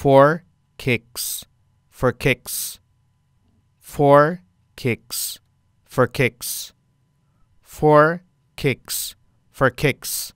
Four kicks, for kicks, for kicks, for kicks, Four kicks, for kicks.